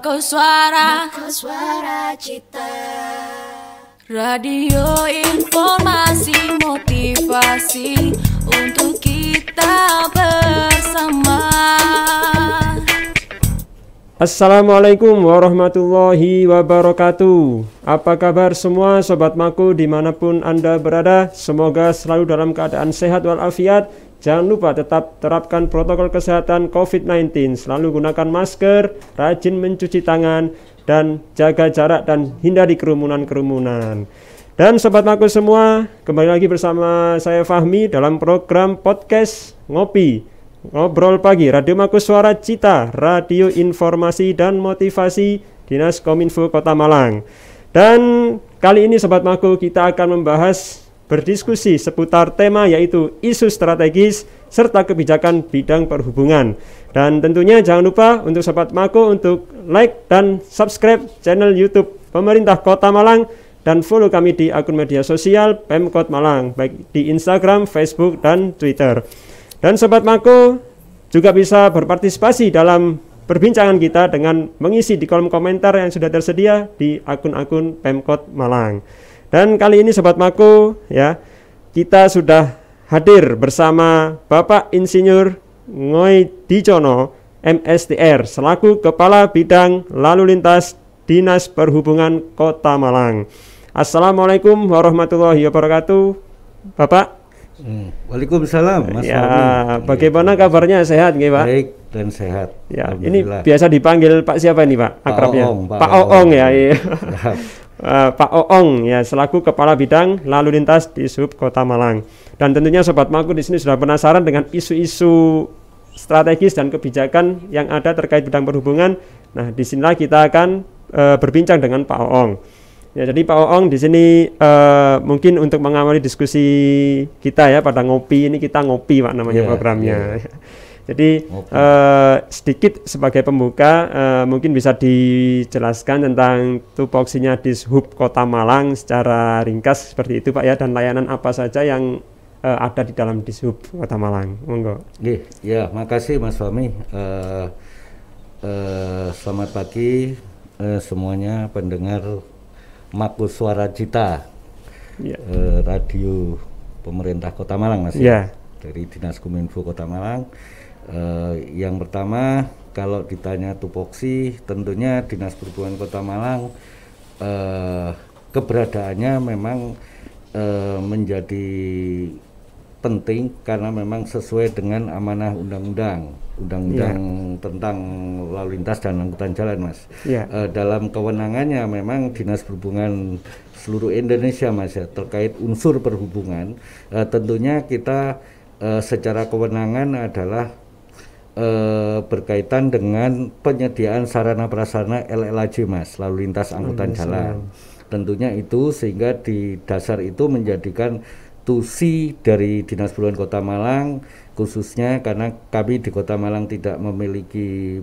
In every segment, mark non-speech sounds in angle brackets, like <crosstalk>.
bakau suara bakau suara cita radio informasi motivasi untuk kita bersama Assalamualaikum warahmatullahi wabarakatuh Apa kabar semua Sobat Maku dimanapun Anda berada Semoga selalu dalam keadaan sehat walafiat Jangan lupa tetap terapkan protokol kesehatan COVID-19, selalu gunakan masker, rajin mencuci tangan, dan jaga jarak dan hindari kerumunan-kerumunan. Dan sobat aku semua, kembali lagi bersama saya Fahmi dalam program podcast Ngopi. Ngobrol pagi, Radio Maku Suara Cita, Radio Informasi dan Motivasi Dinas Kominfo Kota Malang. Dan kali ini sobat maku kita akan membahas berdiskusi seputar tema yaitu isu strategis serta kebijakan bidang perhubungan. Dan tentunya jangan lupa untuk Sobat Mako untuk like dan subscribe channel YouTube Pemerintah Kota Malang dan follow kami di akun media sosial Pemkot Malang baik di Instagram, Facebook, dan Twitter. Dan Sobat Mako juga bisa berpartisipasi dalam perbincangan kita dengan mengisi di kolom komentar yang sudah tersedia di akun-akun Pemkot Malang. Dan kali ini sobat Mako ya, kita sudah hadir bersama Bapak Insinyur Ngoi Dicono MSTR selaku Kepala Bidang Lalu Lintas Dinas Perhubungan Kota Malang. Assalamualaikum warahmatullahi wabarakatuh, Bapak. Hmm. Waalaikumsalam, Mas. Ya, Fahmi. bagaimana iya. kabarnya? Sehat, nggih, Pak? Baik dan sehat. Ya, ini biasa dipanggil Pak siapa ini, Pak? Akrabnya. Pak Oong, Pak, Pak Oong, Oong ya. Iya. Ya. <laughs> Eh, Pak Oong ya selaku kepala bidang lalu lintas di Sub Kota Malang. Dan tentunya sobat Maku di sini sudah penasaran dengan isu-isu strategis dan kebijakan yang ada terkait bidang perhubungan. Nah, di sinilah kita akan uh, berbincang dengan Pak Oong. Ya, jadi Pak Oong di sini uh, mungkin untuk mengawali diskusi kita ya pada ngopi ini kita ngopi Pak namanya yeah, programnya. Yeah. <laughs> Jadi okay. uh, eh, sedikit sebagai pembuka uh, mungkin bisa dijelaskan tentang tupoksinya di Hub Kota Malang secara ringkas seperti itu Pak ya dan layanan apa saja yang uh, ada di dalam Hub Kota Malang. Monggo. Yeah, ya, makasih Mas Fahmi. Uh, uh, selamat pagi uh, semuanya pendengar Maku Suara Cita. Yeah. Ya. Uh, radio pemerintah Kota Malang Mas. Yeah. Ya. Dari Dinas Kominfo Kota Malang. Eh, yang pertama kalau ditanya tupoksi tentunya Dinas Perhubungan Kota Malang uh, keberadaannya memang uh, menjadi penting karena memang sesuai dengan amanah undang-undang undang-undang yeah. tentang lalu lintas dan angkutan jalan mas yeah. Iya. uh, dalam kewenangannya memang dinas perhubungan seluruh Indonesia mas ya terkait unsur perhubungan uh, tentunya kita uh, secara kewenangan adalah eh, berkaitan dengan penyediaan sarana prasarana LLAJ Mas, lalu lintas oh, angkutan iya, jalan. Tentunya itu sehingga di dasar itu menjadikan tusi dari Dinas Perhubungan Kota Malang khususnya karena kami di Kota Malang tidak memiliki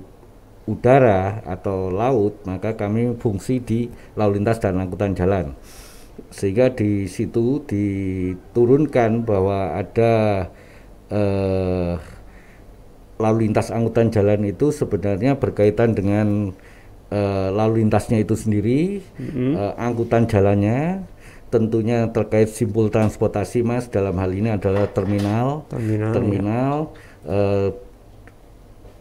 udara atau laut, maka kami fungsi di lalu lintas dan angkutan jalan. Sehingga di situ diturunkan bahwa ada eh, lalu lintas angkutan jalan itu sebenarnya berkaitan dengan uh, lalu lintasnya itu sendiri, mm-hmm. uh, angkutan jalannya, tentunya terkait simpul transportasi mas dalam hal ini adalah terminal, terminal, terminal ya. uh,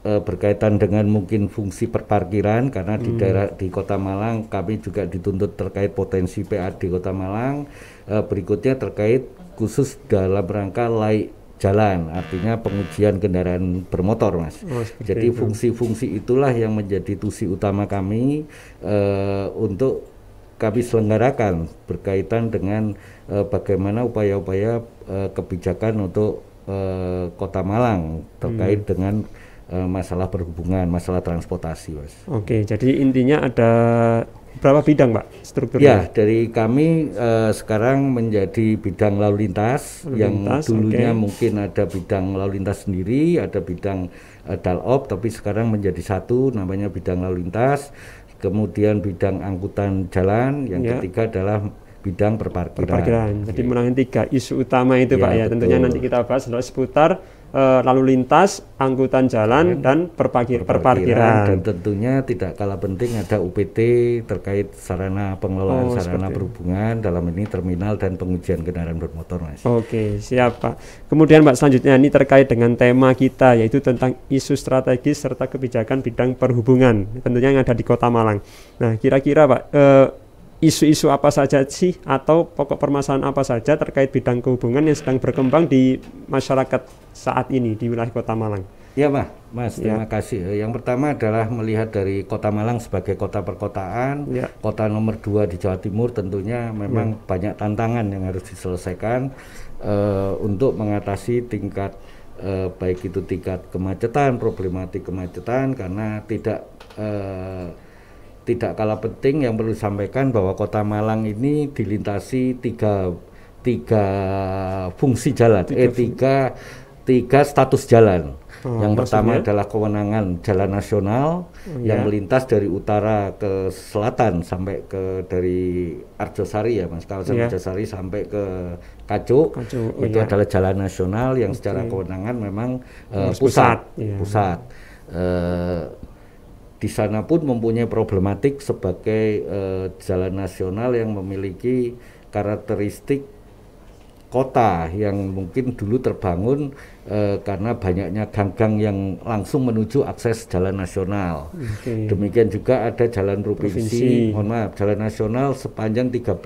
uh, berkaitan dengan mungkin fungsi perparkiran karena mm. di daerah di Kota Malang kami juga dituntut terkait potensi PAD Kota Malang, uh, berikutnya terkait khusus dalam rangka laik jalan, artinya pengujian kendaraan bermotor, mas. Oh, Jadi fungsi-fungsi itulah yang menjadi tusi utama kami uh, untuk kami selenggarakan berkaitan dengan uh, bagaimana upaya-upaya uh, kebijakan untuk uh, Kota Malang terkait hmm. dengan uh, masalah perhubungan, masalah transportasi, mas. Oke, okay, jadi intinya ada berapa bidang Pak strukturnya? Ya, dari kami uh, sekarang menjadi bidang lalu lintas, lalu yang lintas yang dulunya okay. mungkin ada bidang lalu lintas sendiri, ada bidang uh, dalop tapi sekarang menjadi satu namanya bidang lalu lintas, kemudian bidang angkutan jalan, yang ya. ketiga adalah bidang perparkiran. Perparkiran. Jadi ya. menangin tiga isu utama itu ya, Pak ya. ya. Betul. Tentunya nanti kita bahas seputar Eh, lalu lintas, angkutan jalan, iya. dan perparkir perparkiran. Dan tentunya tidak kalah penting ada UPT terkait sarana pengelolaan oh, sarana perhubungan dalam ini terminal dan pengujian kendaraan bermotor, Mas. Oke, okay, siap Kemudian Pak selanjutnya ini terkait dengan tema kita yaitu tentang isu strategis serta kebijakan bidang perhubungan, tentunya yang ada di Kota Malang. Nah, kira-kira Pak eh, isu-isu apa saja sih atau pokok permasalahan apa saja terkait bidang kehubungan yang sedang berkembang di masyarakat saat ini di wilayah Kota Malang. Ya, Mas. Mas, ya. terima kasih. Eh, yang pertama adalah melihat dari Kota Malang sebagai kota perkotaan, ya. kota nomor dua di Jawa Timur tentunya memang ya. banyak tantangan yang harus diselesaikan uh, untuk mengatasi tingkat uh, baik itu tingkat kemacetan, problematik kemacetan karena tidak uh, tidak kalah penting yang perlu disampaikan bahwa Kota Malang ini dilintasi tiga tiga fungsi jalan, tiga eh tiga tiga status jalan. Oh, yang pertama adalah kewenangan jalan nasional oh, yang ya. melintas dari utara ke selatan sampai ke dari Arjosari ya Mas kalau yeah. Arjosari sampai ke Kacu. Kacu itu iya. adalah jalan nasional yang okay. secara kewenangan memang uh, pusat pusat. Yeah. pusat. Uh, di sana pun mempunyai problematik sebagai eh, jalan nasional yang memiliki karakteristik kota yang mungkin dulu terbangun eh, karena banyaknya ganggang gang yang langsung menuju akses jalan nasional. Okay. Demikian juga ada jalan provinsi, provinsi, mohon maaf, jalan nasional sepanjang 13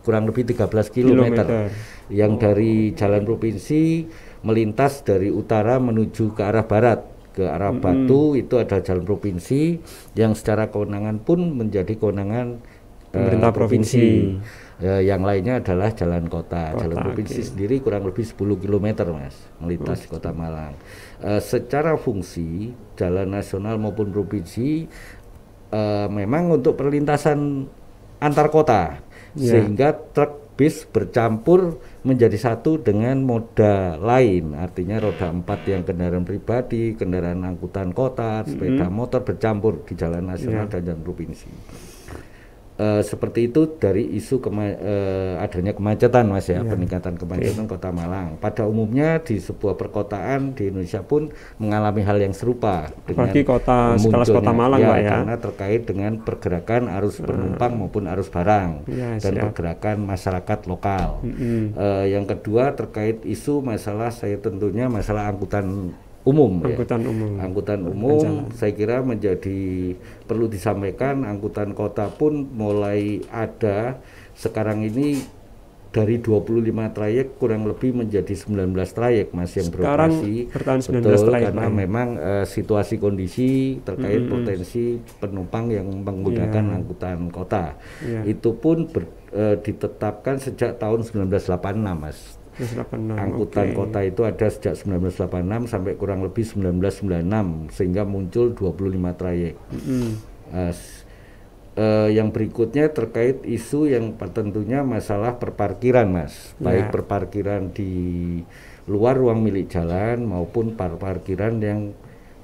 kurang lebih 13 km, kilometer. yang oh. dari jalan provinsi melintas dari utara menuju ke arah barat ke arah -hmm. Batu itu ada jalan provinsi yang secara kewenangan pun menjadi kewenangan eh, pemerintah uh, provinsi. provinsi. Uh, yang lainnya adalah jalan kota. kota jalan provinsi okay. sendiri kurang lebih 10 km, Mas, melintas Kota Malang. Uh, secara fungsi jalan nasional maupun provinsi uh, memang untuk perlintasan antar kota yeah. sehingga truk bis bercampur menjadi satu dengan moda lain artinya roda empat yang kendaraan pribadi kendaraan angkutan kota sepeda mm -hmm. motor bercampur di jalan nasional yeah. dan jalan provinsi uh, seperti itu dari isu kema uh, adanya kemacetan mas ya, yeah. peningkatan kemacetan iya. kota Malang. Pada umumnya di sebuah perkotaan di Indonesia pun mengalami hal yang serupa. bagi kota sekelas kota Malang ya, ya. Karena terkait dengan pergerakan arus penumpang uh. maupun arus barang yes, iya, dan yeah. pergerakan masyarakat lokal. Mm -hmm. uh, yang kedua terkait isu masalah saya tentunya masalah angkutan Ya. umum angkutan ya. umum angkutan umum saya kira menjadi perlu disampaikan angkutan kota pun mulai ada sekarang ini dari 25 trayek kurang lebih menjadi 19 trayek Mas yang Sekarang beroperasi. Betul, trayek karena main. memang uh, situasi kondisi terkait -hmm. potensi penumpang yang menggunakan yeah. angkutan kota. Yeah. Itu pun ber, uh, ditetapkan sejak tahun 1986 Mas. 1986. Angkutan okay. kota itu ada sejak 1986 sampai kurang lebih 1996 sehingga muncul 25 trayek. Mm -hmm. uh, uh, yang berikutnya terkait isu yang tentunya masalah perparkiran, Mas. Baik yeah. perparkiran di luar ruang milik jalan maupun parkiran yang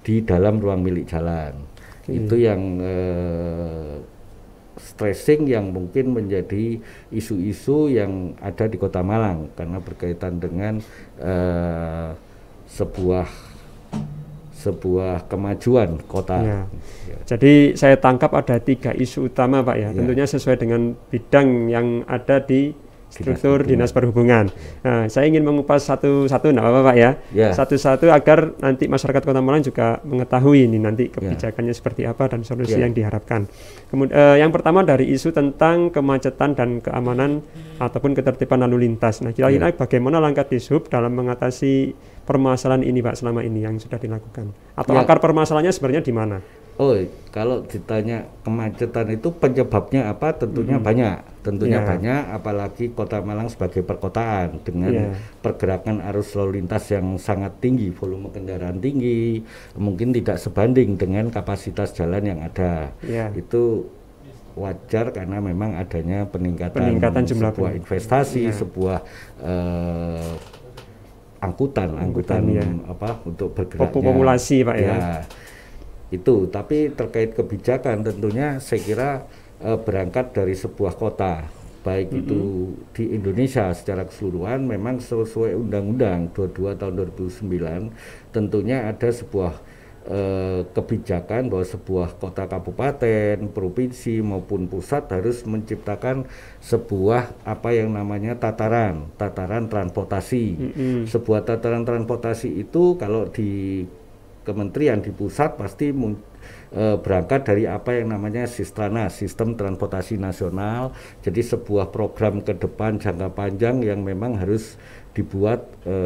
di dalam ruang milik jalan. Okay. Itu yang uh, stressing yang mungkin menjadi isu-isu yang ada di Kota Malang karena berkaitan dengan uh, sebuah sebuah kemajuan kota. Ya. ya. Jadi saya tangkap ada tiga isu utama Pak ya, ya. tentunya sesuai dengan bidang yang ada di struktur dinas, dinas perhubungan. Nah, saya ingin mengupas satu-satu, nggak apa-apa pak ya. ya, satu-satu yeah. agar nanti masyarakat Kota Malang juga mengetahui ini nanti ya. kebijakannya yeah. seperti apa dan solusi yeah. yang diharapkan. Kemudian eh, yang pertama dari isu tentang kemacetan dan keamanan ataupun ketertiban lalu lintas. Nah, kira-kira ya. bagaimana langkah Dishub dalam mengatasi permasalahan ini pak selama ini yang sudah dilakukan atau akar permasalahannya sebenarnya di mana? oh kalau ditanya kemacetan itu penyebabnya apa tentunya hmm. banyak tentunya yeah. banyak apalagi kota Malang sebagai perkotaan dengan yeah. pergerakan arus lalu lintas yang sangat tinggi volume kendaraan tinggi mungkin tidak sebanding dengan kapasitas jalan yang ada yeah. itu wajar karena memang adanya peningkatan, peningkatan jumlah sebuah investasi yeah. sebuah uh, angkutan angkutan, iya. angkutan ya. apa untuk bergerak populasi pak ya, ya itu tapi terkait kebijakan tentunya saya kira eh, berangkat dari sebuah kota baik mm -hmm. itu di Indonesia secara keseluruhan memang sesuai undang-undang 22 tahun 2009 tentunya ada sebuah eh, kebijakan bahwa sebuah kota kabupaten, provinsi maupun pusat harus menciptakan sebuah apa yang namanya tataran, tataran transportasi. Mm -hmm. Sebuah tataran transportasi itu kalau di kementerian di pusat pasti e, berangkat dari apa yang namanya Sistana, Sistem Transportasi Nasional. Jadi sebuah program ke depan jangka panjang yang memang harus dibuat e,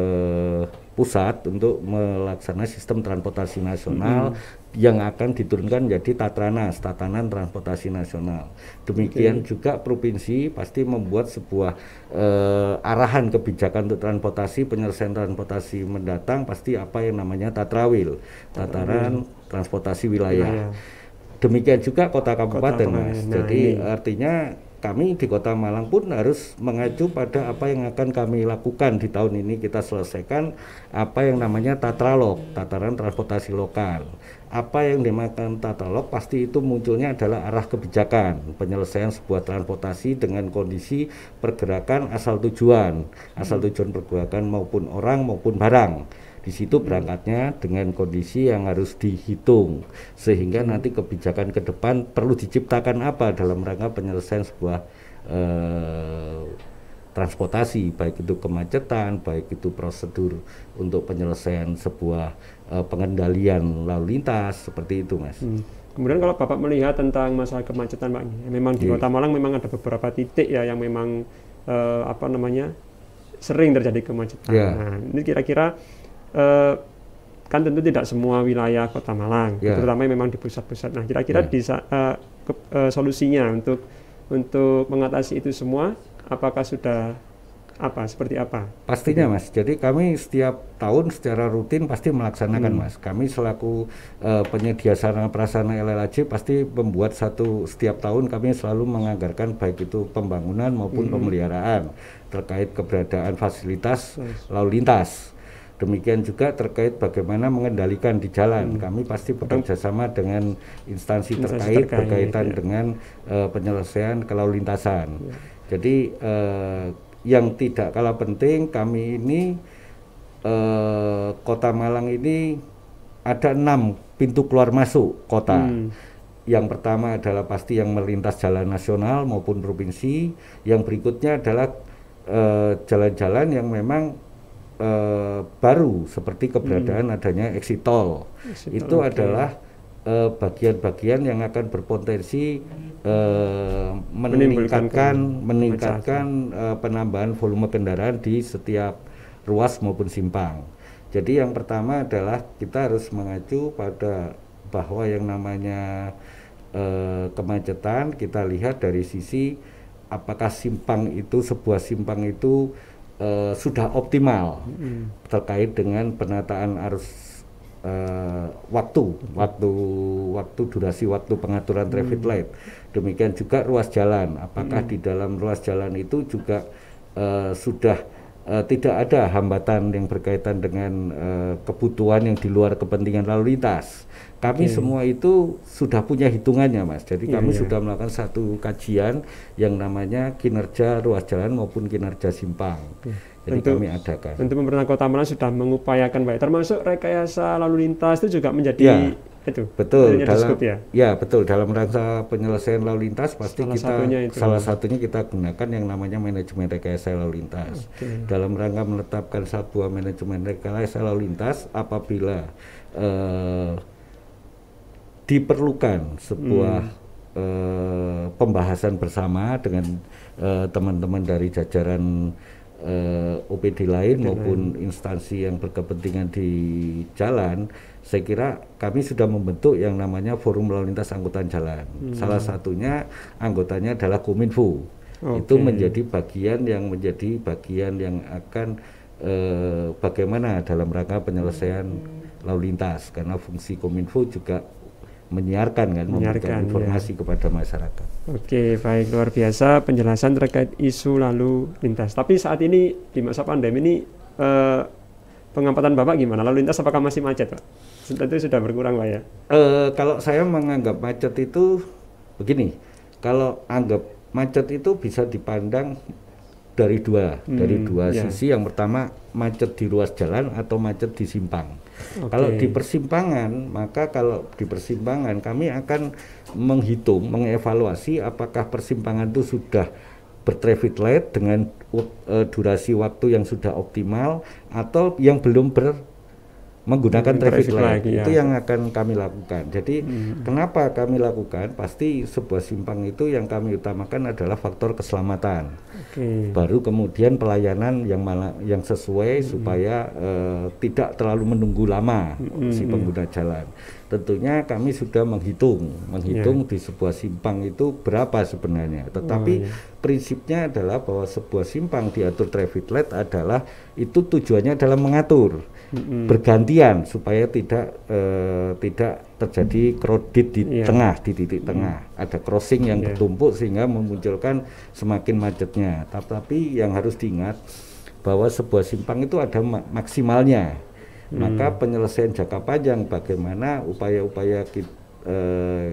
pusat untuk melaksanakan sistem transportasi nasional mm -hmm yang akan diturunkan menjadi Tatranas, Tatanan Transportasi Nasional. Demikian okay. juga provinsi pasti membuat sebuah uh, arahan kebijakan untuk transportasi, penyelesaian transportasi mendatang pasti apa yang namanya Tatrawil, Tataran Tatrawil. Transportasi Wilayah. Wilayah. Demikian juga kota kabupaten, kota Mas. Nah, Jadi ini. artinya kami di Kota Malang pun harus mengacu pada apa yang akan kami lakukan di tahun ini kita selesaikan apa yang namanya tatralog, tataran transportasi lokal. Apa yang dimakan tatralog pasti itu munculnya adalah arah kebijakan, penyelesaian sebuah transportasi dengan kondisi pergerakan asal tujuan, asal tujuan pergerakan maupun orang maupun barang di situ berangkatnya dengan kondisi yang harus dihitung sehingga nanti kebijakan ke depan perlu diciptakan apa dalam rangka penyelesaian sebuah eh, transportasi baik itu kemacetan baik itu prosedur untuk penyelesaian sebuah eh, pengendalian lalu lintas seperti itu mas. Hmm. Kemudian kalau bapak melihat tentang masalah kemacetan pak, ya, memang di iya. Kota Malang memang ada beberapa titik ya yang memang eh, apa namanya sering terjadi kemacetan. Yeah. Nah ini kira-kira eh, kan tentu tidak semua wilayah Kota Malang, yeah. terutama yang memang di pusat-pusat. Nah, kira-kira yeah. di uh, ke, uh, solusinya untuk untuk mengatasi itu semua apakah sudah apa seperti apa? Pastinya Mas. Jadi kami setiap tahun secara rutin pasti melaksanakan hmm. Mas. Kami selaku uh, penyedia sarana prasarana LLAC pasti membuat satu setiap tahun kami selalu menganggarkan baik itu pembangunan maupun hmm. pemeliharaan terkait keberadaan fasilitas lalu lintas Demikian juga terkait bagaimana mengendalikan di jalan. Hmm. Kami pasti bekerja sama dengan instansi, instansi terkait, terkait berkaitan ya. dengan uh, penyelesaian kelau lintasan. Ya. Jadi uh, yang tidak kalah penting kami ini uh, Kota Malang ini ada enam pintu keluar masuk kota. Hmm. Yang pertama adalah pasti yang melintas jalan nasional maupun provinsi. Yang berikutnya adalah jalan-jalan uh, jalan -jalan yang memang uh, baru seperti keberadaan hmm. adanya exit tol itu okay. adalah eh, bagian-bagian yang akan berpotensi uh, meningkatkan meningkatkan uh, penambahan volume kendaraan di setiap ruas maupun simpang. Jadi yang pertama adalah kita harus mengacu pada bahwa yang namanya uh, kemacetan kita lihat dari sisi apakah simpang itu sebuah simpang itu uh, sudah optimal hmm. terkait dengan penataan arus uh, waktu, waktu, waktu durasi waktu pengaturan traffic hmm. light. Demikian juga ruas jalan. Apakah hmm. di dalam ruas jalan itu juga uh, sudah uh, tidak ada hambatan yang berkaitan dengan uh, kebutuhan yang di luar kepentingan lalu lintas. Kami okay. Iya. semua itu sudah punya hitungannya, Mas. Jadi yeah, kami yeah. sudah melakukan satu kajian yang namanya kinerja ruas jalan maupun kinerja simpang. Yeah. Jadi untuk, kami adakan. Untuk pemerintah Kota Malang sudah mengupayakan baik termasuk rekayasa lalu lintas itu juga menjadi yeah itu betul dalam ya? ya betul dalam rangka penyelesaian lalu lintas pasti salah kita satunya itu. salah satunya kita gunakan yang namanya manajemen rekayasa lalu lintas okay. dalam rangka menetapkan sebuah manajemen rekayasa lalu lintas apabila uh, diperlukan sebuah hmm. uh, pembahasan bersama dengan eh, teman-teman uh, dari jajaran uh, eh, OPD lain OPD maupun lain. instansi yang berkepentingan di jalan, saya kira kami sudah membentuk yang namanya Forum Lalu Lintas Angkutan Jalan. Hmm. Salah satunya anggotanya adalah Kominfo. Okay. Itu menjadi bagian yang menjadi bagian yang akan uh, bagaimana dalam rangka penyelesaian hmm. lalu lintas karena fungsi Kominfo juga menyiarkan kan menyiarkan iya. informasi ya. kepada masyarakat. Oke, baik luar biasa penjelasan terkait isu lalu lintas. Tapi saat ini di masa pandemi ini eh, pengamatan Bapak gimana? Lalu lintas apakah masih macet, Pak? Tentu sudah berkurang, Pak ya. Eh, kalau saya menganggap macet itu begini, kalau anggap macet itu bisa dipandang dari dua, hmm, dari dua ya. sisi. Yang pertama macet di ruas jalan atau macet di simpang. Okay. Kalau di persimpangan, maka kalau di persimpangan kami akan menghitung, mengevaluasi apakah persimpangan itu sudah bertraffic light dengan uh, durasi waktu yang sudah optimal atau yang belum ber menggunakan traffic, traffic light, light itu ya. yang akan kami lakukan. Jadi hmm. kenapa kami lakukan? Pasti sebuah simpang itu yang kami utamakan adalah faktor keselamatan. Okay. Baru kemudian pelayanan yang malah yang sesuai hmm. supaya uh, tidak terlalu menunggu lama hmm. si pengguna jalan. Tentunya kami sudah menghitung, menghitung yeah. di sebuah simpang itu berapa sebenarnya. Oh, Tetapi oh, iya. yeah. prinsipnya adalah bahwa sebuah simpang diatur traffic light adalah itu tujuannya adalah mengatur hmm. bergantian supaya tidak uh, tidak terjadi kredit di yeah. tengah di titik hmm. tengah ada crossing yang yeah. bertumpuk sehingga memunculkan semakin macetnya tapi yang harus diingat bahwa sebuah simpang itu ada maksimalnya hmm. maka penyelesaian jangka panjang bagaimana upaya-upaya kita, uh, eh,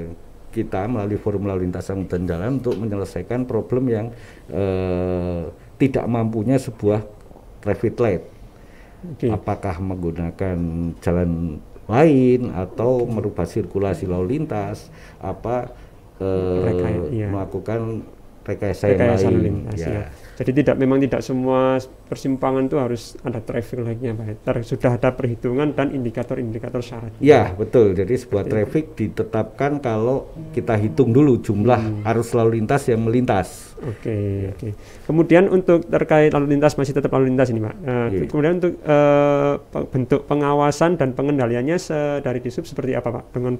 kita melalui forum lalu lintas angkutan jalan untuk menyelesaikan problem yang uh, tidak mampunya sebuah traffic light okay. apakah menggunakan jalan lain atau merubah sirkulasi lalu lintas apa eh, Reka, iya. melakukan rekayasa, yang lain. Lintas, ya. Ya. Jadi tidak memang tidak semua persimpangan itu harus ada traffic lightnya, Pak. Ter, sudah ada perhitungan dan indikator-indikator syarat. Ya iya, betul. Jadi sebuah iya. traffic ditetapkan kalau kita hitung dulu jumlah hmm. arus lalu lintas yang melintas. Oke okay, oke. Okay. Kemudian untuk terkait lalu lintas masih tetap lalu lintas ini, Pak. Uh, eh, yeah. Kemudian untuk uh, bentuk pengawasan dan pengendaliannya dari disub seperti apa, Pak? Dengan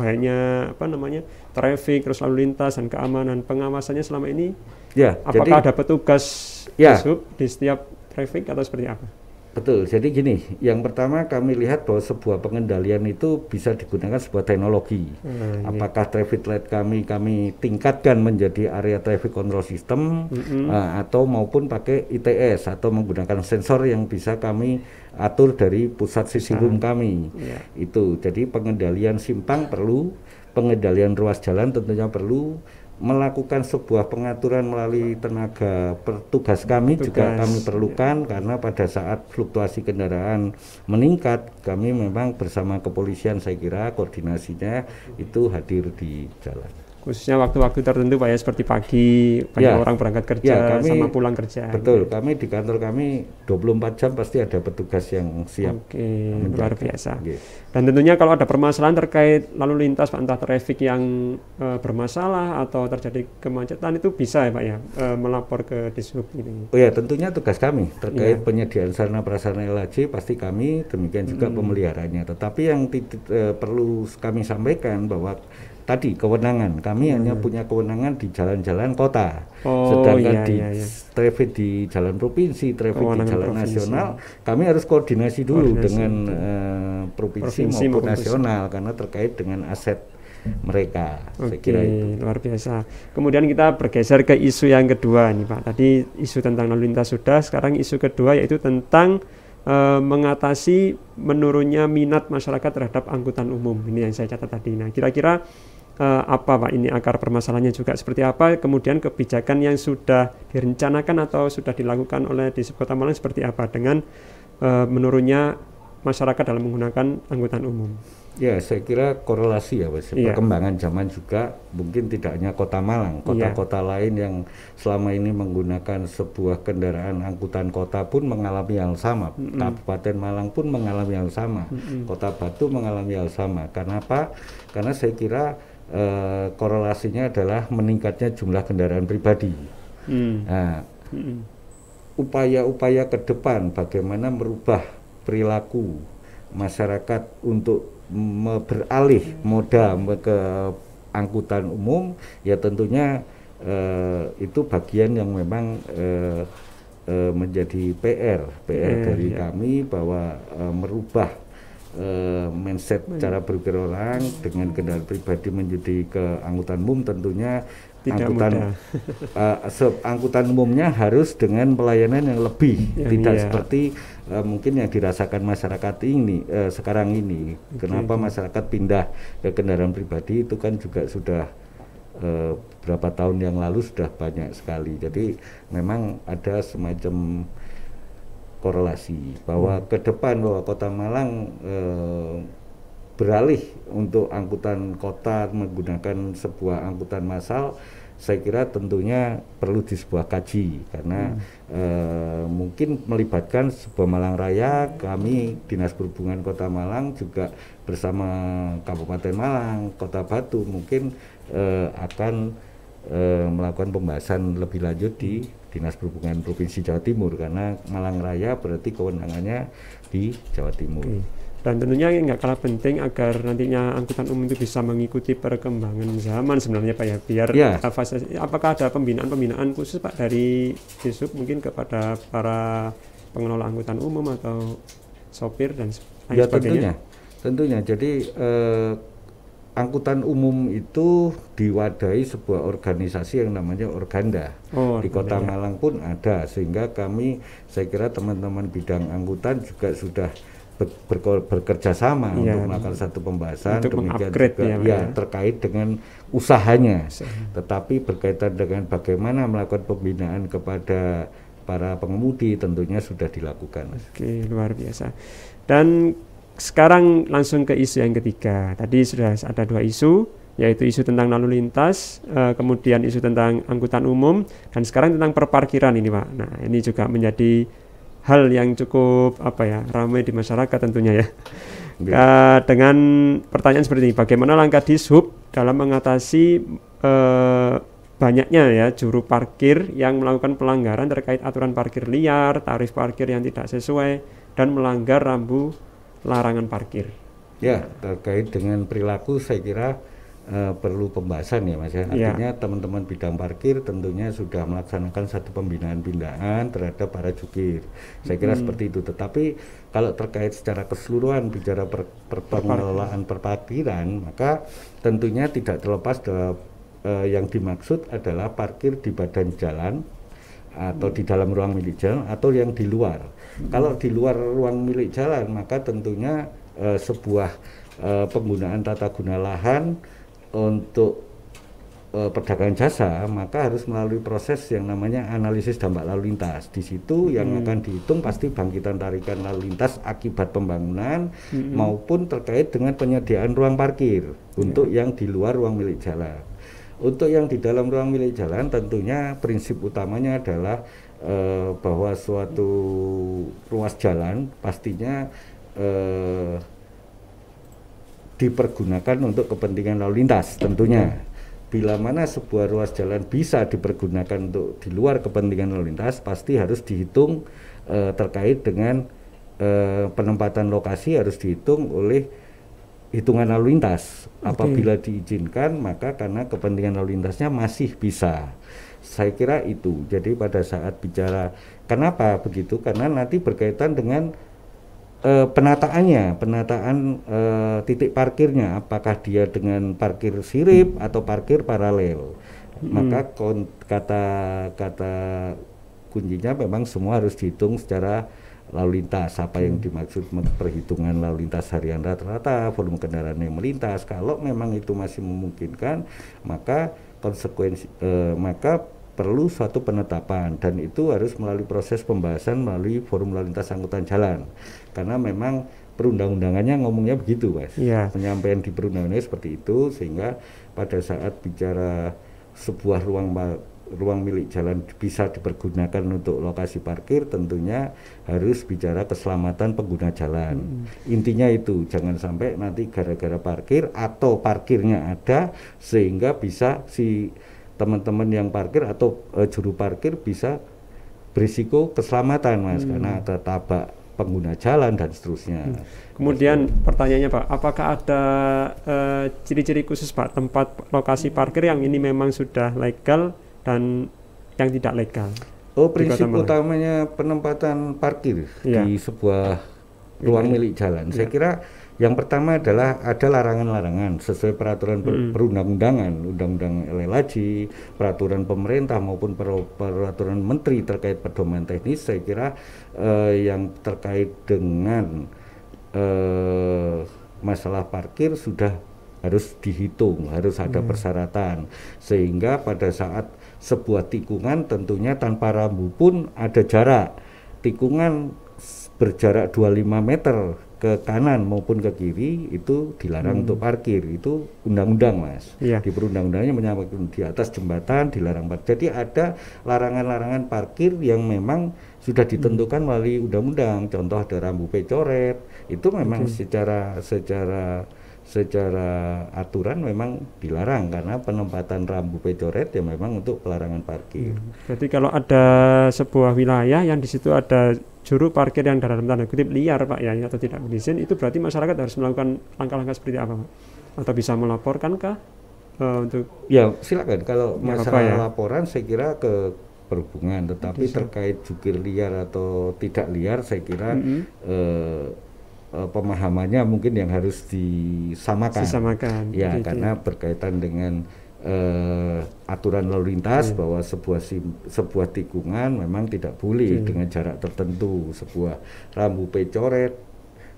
banyaknya apa namanya? traffic, terus lalu lintas dan keamanan pengawasannya selama ini? Ya. Apakah jadi, ada petugas ya. di setiap traffic atau seperti apa? Betul. Jadi gini, yang pertama kami lihat bahwa sebuah pengendalian itu bisa digunakan sebuah teknologi. Hmm, Apakah iya. traffic light kami kami tingkatkan menjadi area traffic control system -hmm. uh, atau maupun pakai ITS atau menggunakan sensor yang bisa kami atur dari pusat sisi room ah. kami. Iya. Itu. Jadi pengendalian simpang perlu pengendalian ruas jalan tentunya perlu melakukan sebuah pengaturan melalui tenaga petugas kami Tugas. juga ya. kami perlukan ya. karena pada saat fluktuasi kendaraan meningkat kami memang bersama kepolisian saya kira koordinasinya itu hadir di jalan khususnya waktu-waktu tertentu pak ya seperti pagi banyak ya. orang berangkat ya, kerja ya, kami, sama pulang kerja betul gitu. kami di kantor kami 24 jam pasti ada petugas yang siap oke luar biasa oke. Iya. dan tentunya kalau ada permasalahan terkait lalu lintas pak entah trafik yang e, bermasalah atau terjadi kemacetan itu bisa ya pak ya e, melapor ke dishub ini gitu. oh ya tentunya tugas kami terkait ya. penyediaan sarana prasarana LHC pasti kami demikian juga hmm. pemeliharaannya tetapi yang e, perlu kami sampaikan bahwa tadi kewenangan. Kami hmm. hanya punya kewenangan di jalan-jalan kota. Oh, Sedangkan iya, di iya, iya. traffic di jalan provinsi, traffic kewenangan di jalan provinsi. nasional, kami harus koordinasi dulu koordinasi. dengan uh, provinsi, provinsi maupun provinsi. nasional karena terkait dengan aset mereka. Oke, saya kira itu. luar biasa. Kemudian kita bergeser ke isu yang kedua nih Pak. Tadi isu tentang lalu lintas sudah, sekarang isu kedua yaitu tentang Uh, mengatasi menurunnya minat masyarakat terhadap angkutan umum ini yang saya catat tadi. Nah, kira-kira Eh, apa Pak ini akar permasalahannya juga seperti apa, kemudian kebijakan yang sudah direncanakan atau sudah dilakukan oleh di Kota Malang seperti apa dengan uh, menurunnya masyarakat dalam menggunakan angkutan umum. Ya, saya kira korelasi ya, Mas. Ya. Perkembangan zaman juga mungkin tidak hanya Kota Malang, iya. kota-kota ya. lain yang selama ini menggunakan sebuah kendaraan angkutan kota pun mengalami yang sama. Mm -hmm. Kabupaten Malang pun mengalami yang sama. Mm -hmm. Kota Batu mengalami yang sama. Karena apa? Karena saya kira eh, korelasinya adalah meningkatnya jumlah kendaraan pribadi. Hmm. Nah, hmm. upaya-upaya ke depan bagaimana merubah perilaku masyarakat untuk beralih moda ke angkutan umum ya tentunya eh, itu bagian yang memang eh, eh, menjadi PR PR hmm, dari ya. kami bahwa eh, merubah eh, mindset Baik. cara berpikir orang dengan kendaraan pribadi menjadi ke angkutan umum tentunya tidak angkutan uh, se- angkutan umumnya harus dengan pelayanan yang lebih ya, tidak iya. seperti uh, mungkin yang dirasakan masyarakat ini uh, sekarang ini okay. kenapa masyarakat pindah ke kendaraan pribadi itu kan juga sudah uh, berapa tahun yang lalu sudah banyak sekali jadi memang ada semacam korelasi bahwa hmm. ke depan bahwa Kota Malang e, beralih untuk angkutan kota menggunakan sebuah angkutan massal saya kira tentunya perlu di sebuah kaji karena hmm. e, mungkin melibatkan sebuah Malang Raya kami Dinas Perhubungan Kota Malang juga bersama Kabupaten Malang Kota Batu mungkin e, akan melakukan pembahasan lebih lanjut di Dinas Perhubungan Provinsi Jawa Timur karena Malang Raya berarti kewenangannya di Jawa Timur. Okay. Dan tentunya nggak kalah penting agar nantinya angkutan umum itu bisa mengikuti perkembangan zaman sebenarnya Pak ya biar yeah. apakah ada pembinaan-pembinaan khusus Pak dari Disub mungkin kepada para pengelola angkutan umum atau sopir dan lain ya, sebagainya. tentunya. Tentunya. Jadi eh, angkutan umum itu diwadahi sebuah organisasi yang namanya Organda. Oh, di Kota ya. Malang pun ada sehingga kami saya kira teman-teman bidang angkutan juga sudah ber, bekerja sama ya, untuk melakukan satu pembahasan untuk demikian juga ya, iya, ya terkait dengan usahanya. Tetapi berkaitan dengan bagaimana melakukan pembinaan kepada para pengemudi tentunya sudah dilakukan. Oke, luar biasa. Dan sekarang langsung ke isu yang ketiga. Tadi sudah ada dua isu, yaitu isu tentang lalu lintas, eh, kemudian isu tentang angkutan umum, dan sekarang tentang perparkiran ini, Pak. Nah, ini juga menjadi hal yang cukup apa ya ramai di masyarakat tentunya ya. Iya. Eh, dengan pertanyaan seperti ini, bagaimana langkah dishub dalam mengatasi eh, banyaknya ya juru parkir yang melakukan pelanggaran terkait aturan parkir liar, tarif parkir yang tidak sesuai, dan melanggar rambu larangan parkir. Ya, terkait dengan perilaku saya kira uh, perlu pembahasan ya Mas ya. ya. Artinya teman-teman bidang parkir tentunya sudah melaksanakan satu pembinaan-pembinaan terhadap para jukir. Saya kira hmm. seperti itu. Tetapi kalau terkait secara keseluruhan bicara per, per pengelolaan perparkiran, maka tentunya tidak terlepas dari uh, eh, yang dimaksud adalah parkir di badan jalan atau di dalam ruang milik jalan atau yang di luar. Kalau di luar ruang milik jalan maka tentunya uh, sebuah uh, penggunaan tata guna lahan untuk uh, perdagangan jasa maka harus melalui proses yang namanya analisis dampak lalu lintas. Di situ hmm. yang akan dihitung pasti bangkitan tarikan lalu lintas akibat pembangunan hmm. maupun terkait dengan penyediaan ruang parkir hmm. untuk yang di luar ruang milik jalan. Untuk yang di dalam ruang milik jalan tentunya prinsip utamanya adalah eh, bahwa suatu ruas jalan pastinya eh, dipergunakan untuk kepentingan lalu lintas tentunya. Bila mana sebuah ruas jalan bisa dipergunakan untuk di luar kepentingan lalu lintas pasti harus dihitung eh, terkait dengan eh, penempatan lokasi harus dihitung oleh hitungan lalu lintas. Okay. Apabila diizinkan, maka karena kepentingan lalu lintasnya masih bisa. Saya kira itu. Jadi pada saat bicara kenapa begitu? Karena nanti berkaitan dengan eh, penataannya, penataan eh, titik parkirnya, apakah dia dengan parkir sirip hmm. atau parkir paralel. Hmm. Maka kata-kata kuncinya memang semua harus dihitung secara lalu lintas apa yang hmm. dimaksud perhitungan lalu lintas harian rata-rata volume kendaraan yang melintas kalau memang itu masih memungkinkan maka konsekuensi eh, maka perlu suatu penetapan dan itu harus melalui proses pembahasan melalui forum lalu lintas angkutan jalan karena memang perundang-undangannya ngomongnya begitu mas ya. penyampaian di perundang undangnya seperti itu sehingga pada saat bicara sebuah ruang ruang milik jalan bisa dipergunakan untuk lokasi parkir tentunya harus bicara keselamatan pengguna jalan. Hmm. Intinya itu jangan sampai nanti gara-gara parkir atau parkirnya ada sehingga bisa si teman-teman yang parkir atau uh, juru parkir bisa berisiko keselamatan Mas hmm. karena ada tabak pengguna jalan dan seterusnya. Hmm. Kemudian gitu. pertanyaannya Pak, apakah ada eh, ciri-ciri uh, khusus Pak tempat lokasi hmm. parkir yang ini memang sudah legal dan yang tidak legal. Oh, prinsip utamanya penempatan parkir ya. di iya. sebuah ruang iya. milik jalan. Ya. Saya iya. kira yang pertama adalah ada larangan-larangan sesuai peraturan per, hmm. perundang-undangan, undang-undang LLAJ, peraturan pemerintah maupun per, peraturan menteri terkait pedoman teknis. Saya kira uh, yang terkait dengan uh, masalah parkir sudah harus dihitung, harus ada hmm. persyaratan sehingga pada saat sebuah tikungan tentunya tanpa rambu pun ada jarak. Tikungan berjarak 25 meter ke kanan maupun ke kiri itu dilarang hmm. untuk parkir itu undang-undang mas ya. di perundang-undangnya menyampaikan di atas jembatan dilarang parkir jadi ada larangan-larangan parkir yang memang sudah hmm. ditentukan hmm. melalui undang-undang contoh ada rambu pecoret itu memang okay. secara secara secara aturan memang dilarang karena penempatan rambu pecoret ya memang untuk pelarangan parkir. Hmm. Jadi kalau ada sebuah wilayah yang di situ ada juru parkir yang dalam tanda kutip liar pak ya atau tidak berizin itu berarti masyarakat harus melakukan langkah-langkah seperti apa pak? Atau bisa melaporkan kah? Uh, untuk ya silakan kalau ya, masalah ya. laporan saya kira ke perhubungan tetapi terkait jukir liar atau tidak liar saya kira mm -hmm. eh, Eh, pemahamannya mungkin yang harus disamakan. Disamakan. Ya, gitu. karena berkaitan dengan uh, aturan lalu lintas yeah. bahwa sebuah sim, sebuah tikungan memang tidak boleh yeah. dengan jarak tertentu, sebuah rambu pecoret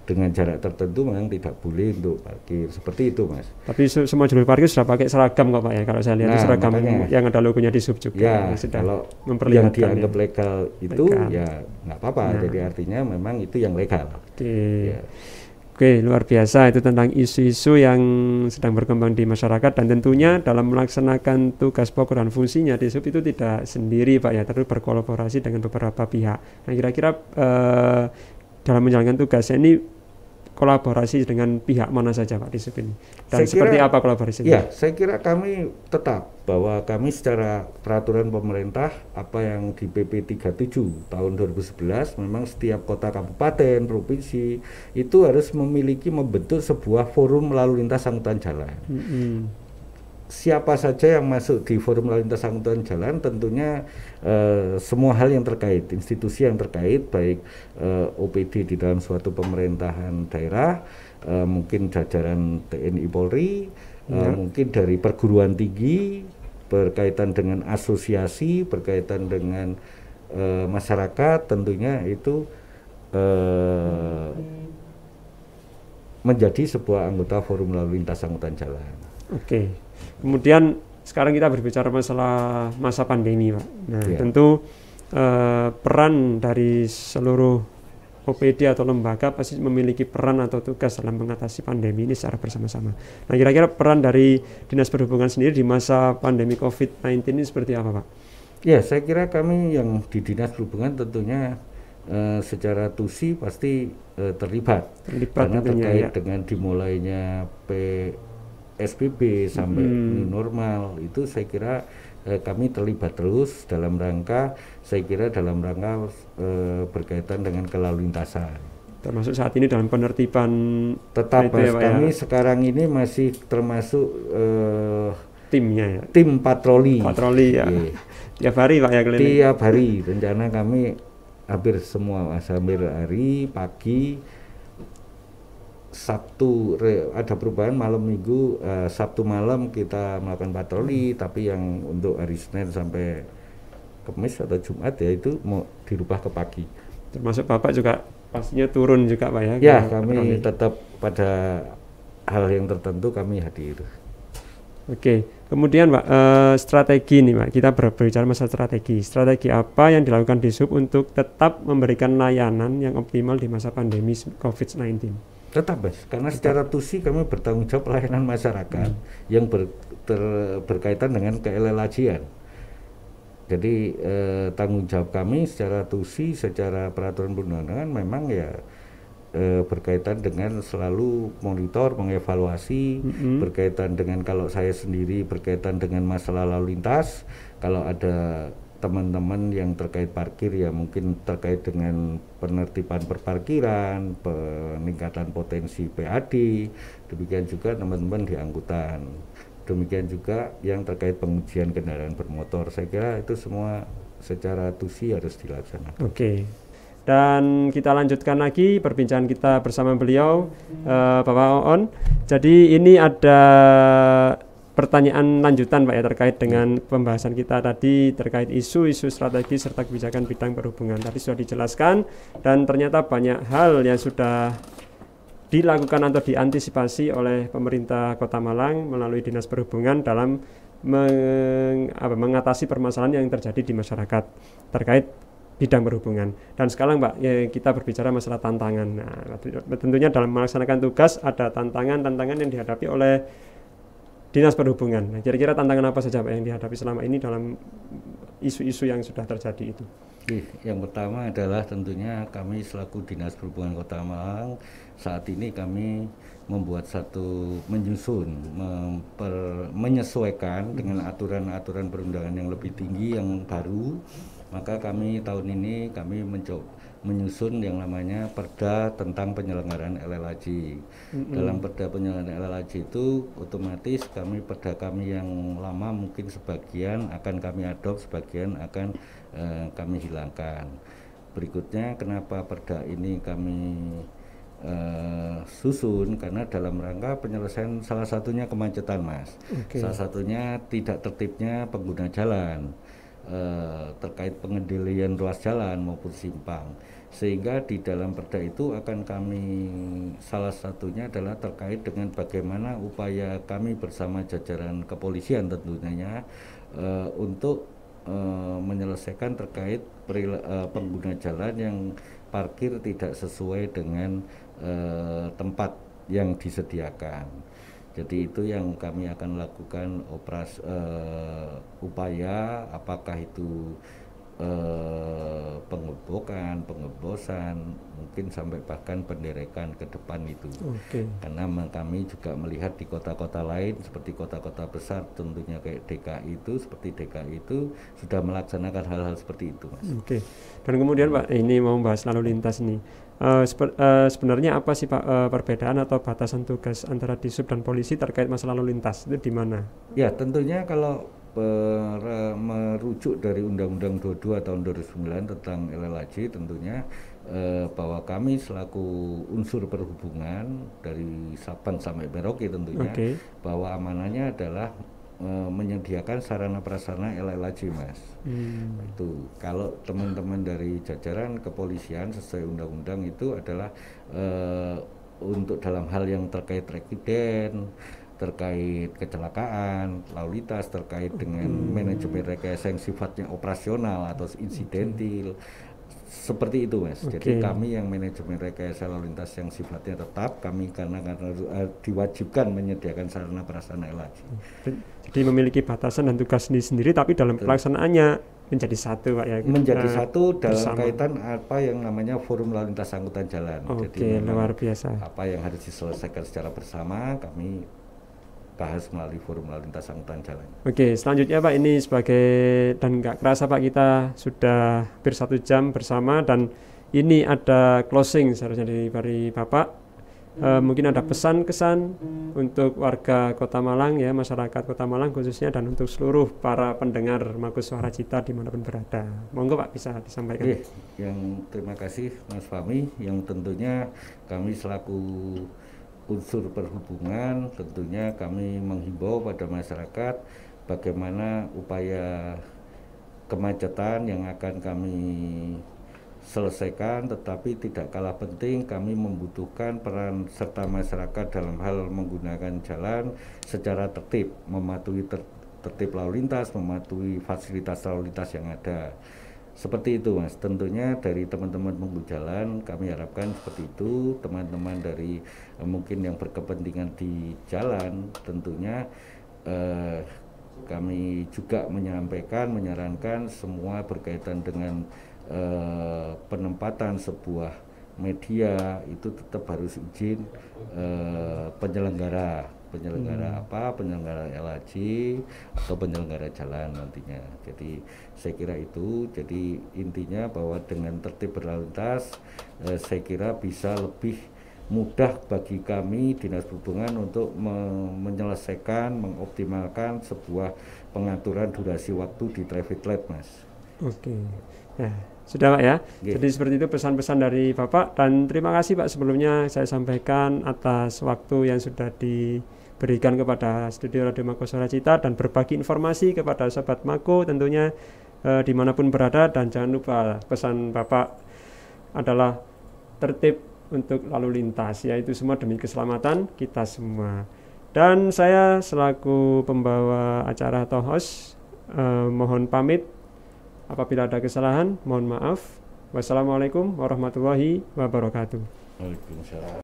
dengan jarak tertentu memang tidak boleh untuk parkir seperti itu mas. Tapi semua juru parkir sudah pakai seragam kok pak ya kalau saya lihat nah, seragam makanya, yang ada logonya di sub juga. Ya, yang kalau yang dianggap ya. legal itu legal. ya nggak apa-apa. Nah. Jadi artinya memang itu yang legal. Oke. Ya. Oke, luar biasa itu tentang isu-isu yang sedang berkembang di masyarakat dan tentunya dalam melaksanakan tugas pokok dan fungsinya di sub itu tidak sendiri Pak ya, terus berkolaborasi dengan beberapa pihak. Nah, kira-kira eh, dalam menjalankan tugas ini kolaborasi dengan pihak mana saja Pak Disiplin Dan saya seperti kira, apa kolaborasi? Ya, saya kira kami tetap bahwa kami secara peraturan pemerintah apa yang di PP 37 tahun 2011 memang setiap kota kabupaten, provinsi itu harus memiliki membentuk sebuah forum lalu lintas angkutan jalan. Mm -hmm siapa saja yang masuk di forum lalu lintas angkutan jalan tentunya uh, semua hal yang terkait institusi yang terkait baik uh, eh, OPD di dalam suatu pemerintahan daerah uh, mungkin jajaran TNI Polri ya. uh, mungkin dari perguruan tinggi berkaitan dengan asosiasi berkaitan dengan uh, masyarakat tentunya itu uh, menjadi sebuah anggota forum lalu lintas angkutan jalan. Oke. Kemudian sekarang kita berbicara masalah masa pandemi, Pak. Nah, yeah. tentu eh, peran dari seluruh OPD atau lembaga pasti memiliki peran atau tugas dalam mengatasi pandemi ini secara bersama-sama. Nah, kira-kira peran dari Dinas Perhubungan sendiri di masa pandemi COVID-19 ini seperti apa, Pak? Ya, saya kira kami yang di Dinas Perhubungan tentunya eh, secara tusi pasti eh, terlibat. Terlibat karena terkait ya. dengan dimulainya P SPB sampai hmm. new normal itu saya kira eh, kami terlibat terus dalam rangka saya kira dalam rangka eh, berkaitan dengan kelalintasan termasuk saat ini dalam penertiban tetap ya, Pak, kami ya? sekarang ini masih termasuk eh, timnya ya tim patroli patroli ya yeah. tiap hari Pak ya keliling. tiap hari rencana kami hampir semua hampir hari pagi Sabtu ada perubahan malam minggu uh, Sabtu malam kita melakukan patroli hmm. tapi yang untuk hari Senin sampai Kamis atau Jumat ya itu mau dirubah ke pagi. Termasuk Bapak juga pastinya turun juga Pak ya? Ya kami patroli. tetap pada hal yang tertentu kami hadir. Oke, kemudian Pak uh, strategi nih Pak kita berbicara masalah strategi. Strategi apa yang dilakukan di sub untuk tetap memberikan layanan yang optimal di masa pandemi COVID-19? Tetap mas, karena Tetap. secara tusi kami bertanggung jawab pelayanan masyarakat hmm. yang ber, ter, berkaitan dengan keelelajian. Jadi eh, tanggung jawab kami secara tusi, secara peraturan perundangan memang ya eh, berkaitan dengan selalu monitor, mengevaluasi, -hmm. berkaitan dengan kalau saya sendiri berkaitan dengan masalah lalu lintas, kalau ada teman-teman yang terkait parkir ya mungkin terkait dengan penertiban perparkiran, peningkatan potensi PAD, demikian juga teman-teman di angkutan. Demikian juga yang terkait pengujian kendaraan bermotor. Saya kira itu semua secara tusi harus dilaksanakan. Oke. Okay. Dan kita lanjutkan lagi perbincangan kita bersama beliau, uh, Bapak On. Jadi ini ada pertanyaan lanjutan Pak ya terkait dengan pembahasan kita tadi terkait isu-isu strategi serta kebijakan bidang perhubungan tadi sudah dijelaskan dan ternyata banyak hal yang sudah dilakukan atau diantisipasi oleh pemerintah Kota Malang melalui Dinas Perhubungan dalam meng, apa, mengatasi permasalahan yang terjadi di masyarakat terkait bidang perhubungan. Dan sekarang Pak, ya, kita berbicara masalah tantangan. Nah, tentunya dalam melaksanakan tugas ada tantangan-tantangan yang dihadapi oleh dinas perhubungan. Nah, kira-kira tantangan apa saja Pak yang dihadapi selama ini dalam isu-isu yang sudah terjadi itu? Yang pertama adalah tentunya kami selaku dinas perhubungan Kota Malang saat ini kami membuat satu menyusun memper, menyesuaikan dengan aturan-aturan perundangan yang lebih tinggi yang baru maka kami tahun ini kami mencoba menyusun yang namanya perda tentang penyelenggaraan LLAJ. Mm-hmm. Dalam perda penyelenggaraan LLAJ itu otomatis kami perda kami yang lama mungkin sebagian akan kami adopt, sebagian akan eh, kami hilangkan. Berikutnya kenapa perda ini kami eh, susun karena dalam rangka penyelesaian salah satunya kemacetan mas okay. salah satunya tidak tertibnya pengguna jalan Eh, terkait pengendalian ruas jalan maupun simpang sehingga di dalam perda itu akan kami salah satunya adalah terkait dengan bagaimana upaya kami bersama jajaran kepolisian tentunya eh, untuk eh, menyelesaikan terkait perila, eh, pengguna jalan yang parkir tidak sesuai dengan eh, tempat yang disediakan. Jadi itu yang kami akan lakukan operasi uh, eh, upaya apakah itu uh, pengebokan, pengebosan, mungkin sampai bahkan penderekan ke depan itu. Okay. Karena kami juga melihat di kota-kota lain seperti kota-kota besar tentunya kayak DKI itu, seperti DKI itu sudah melaksanakan hal-hal seperti itu, Mas. Oke. Okay. Dan kemudian Pak, ini mau bahas lalu lintas nih uh, sebenarnya apa sih Pak uh, perbedaan atau batasan tugas antara disub dan polisi terkait masalah lalu lintas itu di mana? Ya, tentunya kalau per, uh, merujuk dari Undang-Undang 22 tahun 2009 tentang LLAJ tentunya uh, bahwa kami selaku unsur perhubungan dari Sabang sampai Merauke tentunya okay. bahwa amanahnya adalah uh, menyediakan sarana prasarana LLAJ mas. Hmm. Itu kalau teman-teman dari jajaran kepolisian sesuai undang-undang itu adalah uh, untuk dalam hal yang terkait rekiden, terkait kecelakaan, lalu lintas, terkait dengan hmm. manajemen rekayasa yang sifatnya operasional atau insidentil. Seperti itu mas. Okay. Jadi kami yang manajemen rekayasa lalu lintas yang sifatnya tetap kami karena karena eh, diwajibkan menyediakan sarana prasarana lagi. Jadi memiliki batasan dan tugas sendiri-sendiri tapi dalam pelaksanaannya menjadi satu Pak ya. Menjadi nah, satu dalam bersama. kaitan apa yang namanya forum lalu lintas angkutan jalan. Oke, okay, luar biasa. Apa yang harus diselesaikan secara bersama kami bahas melalui forum lalu lintas angkutan jalan. Oke, selanjutnya Pak ini sebagai dan nggak kerasa Pak kita sudah hampir satu jam bersama dan ini ada closing seharusnya dari Bapak uh, mungkin ada pesan-kesan untuk warga Kota Malang ya masyarakat Kota Malang khususnya dan untuk seluruh para pendengar Magus Suara Cita dimanapun berada monggo Pak bisa disampaikan ya, yang terima kasih Mas Fami. yang tentunya kami selaku unsur perhubungan tentunya kami menghimbau pada masyarakat bagaimana upaya kemacetan yang akan kami selesaikan tetapi tidak kalah penting kami membutuhkan peran serta masyarakat dalam hal menggunakan jalan secara tertib mematuhi ter tertib lalu lintas mematuhi fasilitas lalu lintas yang ada seperti itu mas tentunya dari teman-teman pengguna jalan kami harapkan seperti itu teman-teman dari eh, mungkin yang berkepentingan di jalan tentunya eh, kami juga menyampaikan menyarankan semua berkaitan dengan Eh, penempatan sebuah media itu tetap harus izin eh, penyelenggara penyelenggara hmm. apa penyelenggara LHC atau penyelenggara jalan nantinya jadi saya kira itu jadi intinya bahwa dengan tertib berlalu lintas eh, saya kira bisa lebih mudah bagi kami dinas perhubungan untuk me menyelesaikan mengoptimalkan sebuah pengaturan durasi waktu di traffic light mas oke okay. nah sudah Pak ya. Jadi seperti itu pesan-pesan dari Bapak dan terima kasih Pak sebelumnya saya sampaikan atas waktu yang sudah diberikan kepada Studio Radio Mako Cita dan berbagi informasi kepada sahabat Mako tentunya eh, dimanapun berada dan jangan lupa pesan Bapak adalah tertib untuk lalu lintas yaitu semua demi keselamatan kita semua. Dan saya selaku pembawa acara atau host eh, mohon pamit Apabila ada kesalahan, mohon maaf. Wassalamualaikum warahmatullahi wabarakatuh. Waalaikumsalam.